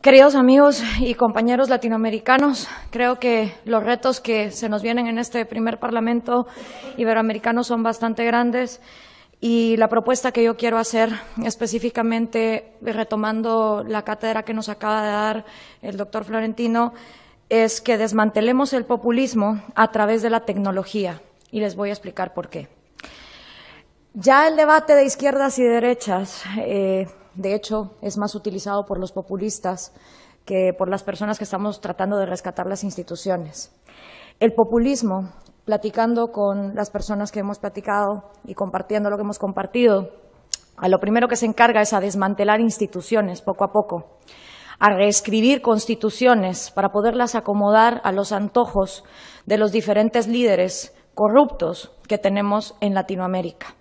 Queridos amigos y compañeros latinoamericanos, creo que los retos que se nos vienen en este primer Parlamento iberoamericano son bastante grandes y la propuesta que yo quiero hacer específicamente retomando la cátedra que nos acaba de dar el doctor Florentino es que desmantelemos el populismo a través de la tecnología y les voy a explicar por qué. Ya el debate de izquierdas y derechas eh, de hecho, es más utilizado por los populistas que por las personas que estamos tratando de rescatar las instituciones. El populismo, platicando con las personas que hemos platicado y compartiendo lo que hemos compartido, a lo primero que se encarga es a desmantelar instituciones poco a poco, a reescribir constituciones para poderlas acomodar a los antojos de los diferentes líderes corruptos que tenemos en Latinoamérica.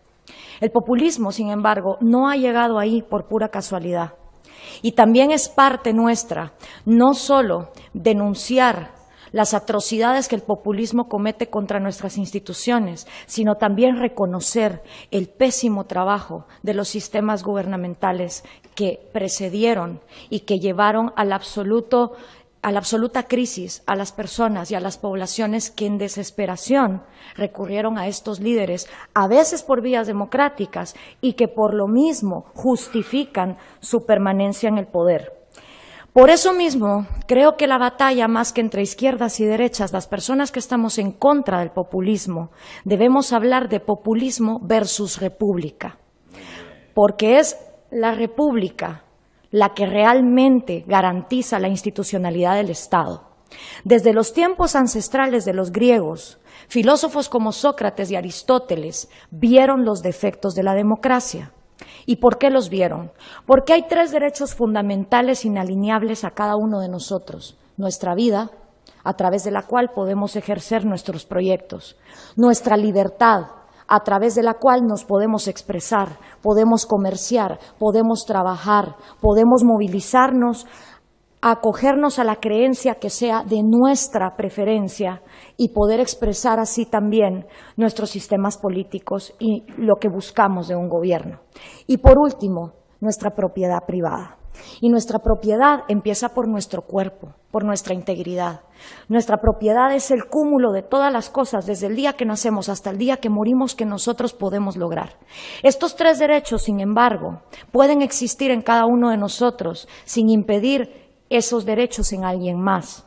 El populismo, sin embargo, no ha llegado ahí por pura casualidad. Y también es parte nuestra no solo denunciar las atrocidades que el populismo comete contra nuestras instituciones, sino también reconocer el pésimo trabajo de los sistemas gubernamentales que precedieron y que llevaron al absoluto a la absoluta crisis, a las personas y a las poblaciones que en desesperación recurrieron a estos líderes, a veces por vías democráticas, y que por lo mismo justifican su permanencia en el poder. Por eso mismo, creo que la batalla más que entre izquierdas y derechas, las personas que estamos en contra del populismo, debemos hablar de populismo versus república, porque es la república la que realmente garantiza la institucionalidad del Estado. Desde los tiempos ancestrales de los griegos, filósofos como Sócrates y Aristóteles vieron los defectos de la democracia. ¿Y por qué los vieron? Porque hay tres derechos fundamentales inalineables a cada uno de nosotros. Nuestra vida, a través de la cual podemos ejercer nuestros proyectos. Nuestra libertad, a través de la cual nos podemos expresar, podemos comerciar, podemos trabajar, podemos movilizarnos, acogernos a la creencia que sea de nuestra preferencia y poder expresar así también nuestros sistemas políticos y lo que buscamos de un gobierno. Y por último, nuestra propiedad privada. Y nuestra propiedad empieza por nuestro cuerpo, por nuestra integridad. Nuestra propiedad es el cúmulo de todas las cosas, desde el día que nacemos hasta el día que morimos, que nosotros podemos lograr. Estos tres derechos, sin embargo, pueden existir en cada uno de nosotros sin impedir esos derechos en alguien más.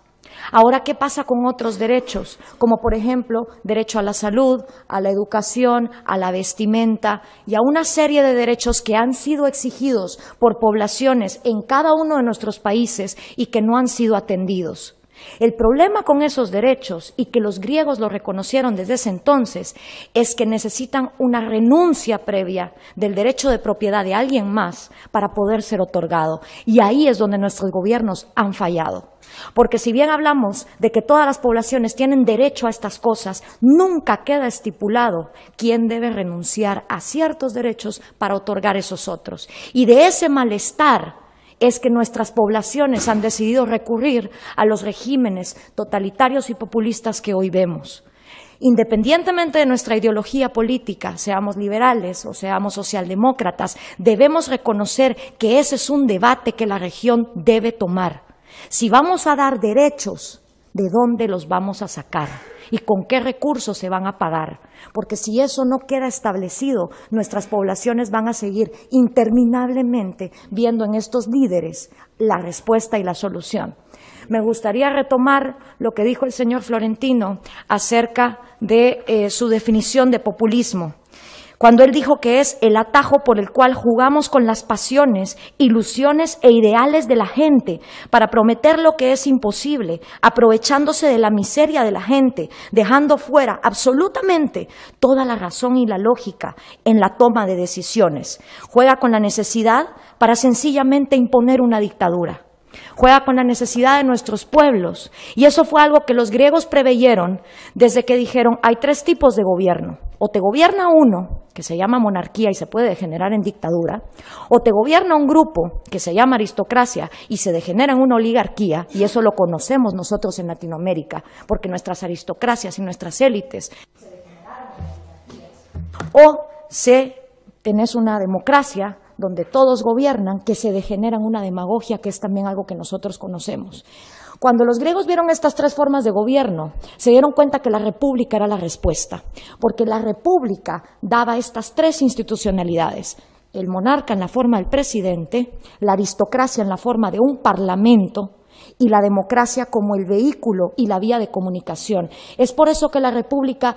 Ahora, ¿qué pasa con otros derechos? Como por ejemplo, derecho a la salud, a la educación, a la vestimenta y a una serie de derechos que han sido exigidos por poblaciones en cada uno de nuestros países y que no han sido atendidos. El problema con esos derechos, y que los griegos lo reconocieron desde ese entonces, es que necesitan una renuncia previa del derecho de propiedad de alguien más para poder ser otorgado. Y ahí es donde nuestros gobiernos han fallado. Porque si bien hablamos de que todas las poblaciones tienen derecho a estas cosas, nunca queda estipulado quién debe renunciar a ciertos derechos para otorgar esos otros. Y de ese malestar es que nuestras poblaciones han decidido recurrir a los regímenes totalitarios y populistas que hoy vemos independientemente de nuestra ideología política, seamos liberales o seamos socialdemócratas, debemos reconocer que ese es un debate que la región debe tomar si vamos a dar derechos, ¿de dónde los vamos a sacar? ¿Y con qué recursos se van a pagar? Porque si eso no queda establecido, nuestras poblaciones van a seguir interminablemente viendo en estos líderes la respuesta y la solución. Me gustaría retomar lo que dijo el señor Florentino acerca de eh, su definición de populismo cuando él dijo que es el atajo por el cual jugamos con las pasiones, ilusiones e ideales de la gente para prometer lo que es imposible, aprovechándose de la miseria de la gente, dejando fuera absolutamente toda la razón y la lógica en la toma de decisiones. Juega con la necesidad para sencillamente imponer una dictadura juega con la necesidad de nuestros pueblos. Y eso fue algo que los griegos preveyeron desde que dijeron, hay tres tipos de gobierno. O te gobierna uno, que se llama monarquía y se puede degenerar en dictadura, o te gobierna un grupo, que se llama aristocracia, y se degenera en una oligarquía, y eso lo conocemos nosotros en Latinoamérica, porque nuestras aristocracias y nuestras élites se O se tenés una democracia donde todos gobiernan, que se degeneran una demagogia, que es también algo que nosotros conocemos. Cuando los griegos vieron estas tres formas de gobierno, se dieron cuenta que la república era la respuesta, porque la república daba estas tres institucionalidades, el monarca en la forma del presidente, la aristocracia en la forma de un parlamento y la democracia como el vehículo y la vía de comunicación. Es por eso que la República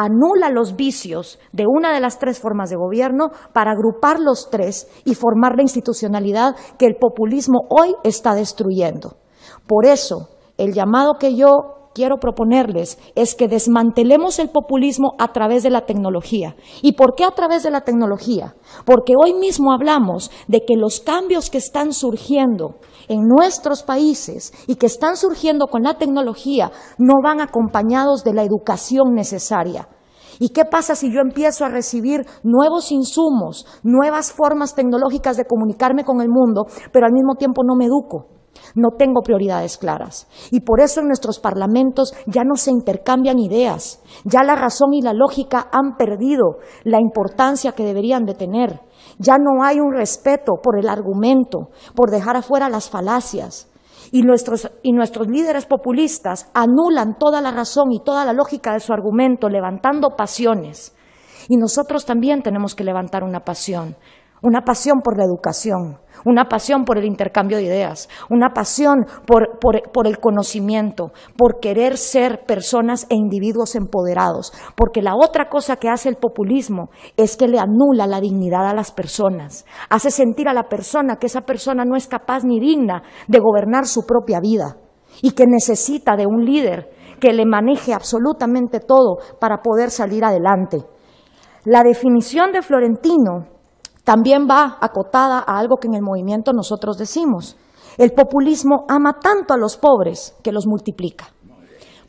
anula los vicios de una de las tres formas de gobierno para agrupar los tres y formar la institucionalidad que el populismo hoy está destruyendo. Por eso, el llamado que yo quiero proponerles es que desmantelemos el populismo a través de la tecnología. ¿Y por qué a través de la tecnología? Porque hoy mismo hablamos de que los cambios que están surgiendo en nuestros países y que están surgiendo con la tecnología no van acompañados de la educación necesaria. ¿Y qué pasa si yo empiezo a recibir nuevos insumos, nuevas formas tecnológicas de comunicarme con el mundo, pero al mismo tiempo no me educo? No tengo prioridades claras. Y por eso en nuestros parlamentos ya no se intercambian ideas. Ya la razón y la lógica han perdido la importancia que deberían de tener. Ya no hay un respeto por el argumento, por dejar afuera las falacias. Y nuestros, y nuestros líderes populistas anulan toda la razón y toda la lógica de su argumento, levantando pasiones. Y nosotros también tenemos que levantar una pasión, una pasión por la educación, una pasión por el intercambio de ideas, una pasión por, el conocimiento, por querer ser personas e individuos empoderados, porque la otra cosa que hace el populismo es que le anula la dignidad a las personas, hace sentir a la persona que esa persona no es capaz ni digna de gobernar su propia vida y que necesita de un líder que le maneje absolutamente todo para poder salir adelante. La definición de Florentino también va acotada a algo que en el movimiento nosotros decimos. El populismo ama tanto a los pobres que los multiplica,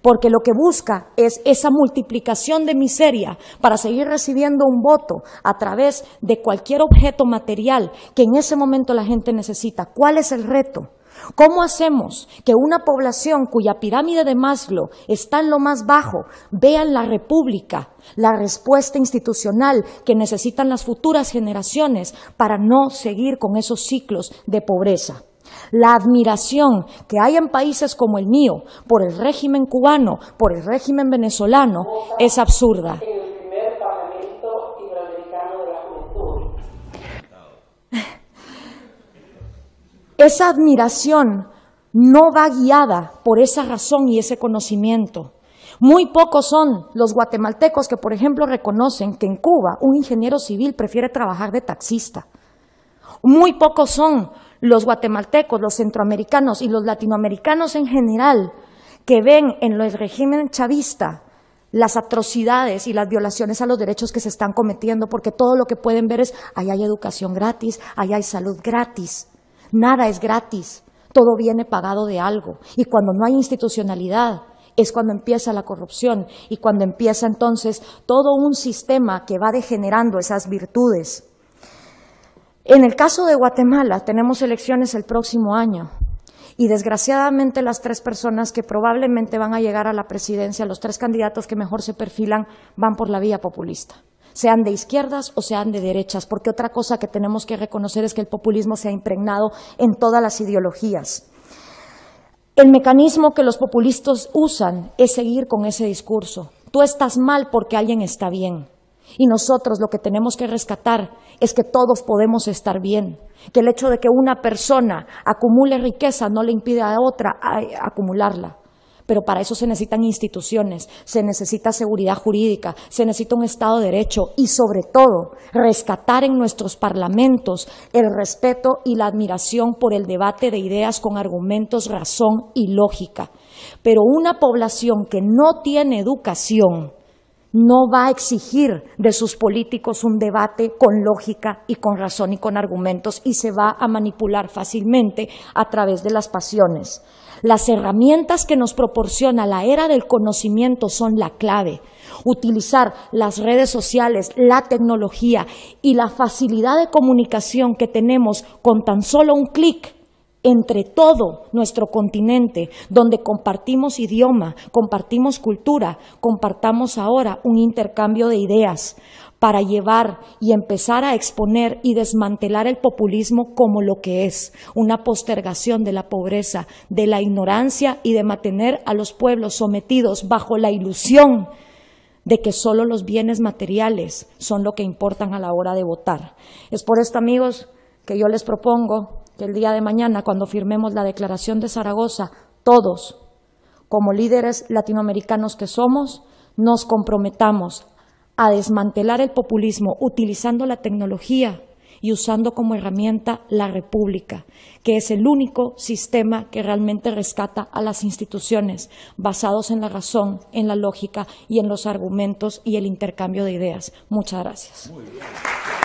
porque lo que busca es esa multiplicación de miseria para seguir recibiendo un voto a través de cualquier objeto material que en ese momento la gente necesita. ¿Cuál es el reto? ¿Cómo hacemos que una población cuya pirámide de Maslow está en lo más bajo vea en la República la respuesta institucional que necesitan las futuras generaciones para no seguir con esos ciclos de pobreza? La admiración que hay en países como el mío por el régimen cubano, por el régimen venezolano, es absurda. Esa admiración no va guiada por esa razón y ese conocimiento. Muy pocos son los guatemaltecos que, por ejemplo, reconocen que en Cuba un ingeniero civil prefiere trabajar de taxista. Muy pocos son los guatemaltecos, los centroamericanos y los latinoamericanos en general que ven en el régimen chavista las atrocidades y las violaciones a los derechos que se están cometiendo, porque todo lo que pueden ver es, ahí hay educación gratis, ahí hay salud gratis, Nada es gratis, todo viene pagado de algo. Y cuando no hay institucionalidad, es cuando empieza la corrupción y cuando empieza entonces todo un sistema que va degenerando esas virtudes. En el caso de Guatemala, tenemos elecciones el próximo año y desgraciadamente las tres personas que probablemente van a llegar a la presidencia, los tres candidatos que mejor se perfilan, van por la vía populista sean de izquierdas o sean de derechas, porque otra cosa que tenemos que reconocer es que el populismo se ha impregnado en todas las ideologías. El mecanismo que los populistas usan es seguir con ese discurso. Tú estás mal porque alguien está bien. Y nosotros lo que tenemos que rescatar es que todos podemos estar bien, que el hecho de que una persona acumule riqueza no le impide a otra eh, acumularla pero para eso se necesitan instituciones, se necesita seguridad jurídica, se necesita un Estado de Derecho y sobre todo rescatar en nuestros parlamentos el respeto y la admiración por el debate de ideas con argumentos, razón y lógica. Pero una población que no tiene educación, no va a exigir de sus políticos un debate con lógica y con razón y con argumentos y se va a manipular fácilmente a través de las pasiones. Las herramientas que nos proporciona la era del conocimiento son la clave. Utilizar las redes sociales, la tecnología y la facilidad de comunicación que tenemos con tan solo un clic entre todo nuestro continente, donde compartimos idioma, compartimos cultura, compartamos ahora un intercambio de ideas para llevar y empezar a exponer y desmantelar el populismo como lo que es, una postergación de la pobreza, de la ignorancia y de mantener a los pueblos sometidos bajo la ilusión de que solo los bienes materiales son lo que importan a la hora de votar. Es por esto, amigos, que yo les propongo que el día de mañana, cuando firmemos la Declaración de Zaragoza, todos, como líderes latinoamericanos que somos, nos comprometamos a desmantelar el populismo utilizando la tecnología y usando como herramienta la República, que es el único sistema que realmente rescata a las instituciones, basados en la razón, en la lógica y en los argumentos y el intercambio de ideas. Muchas gracias.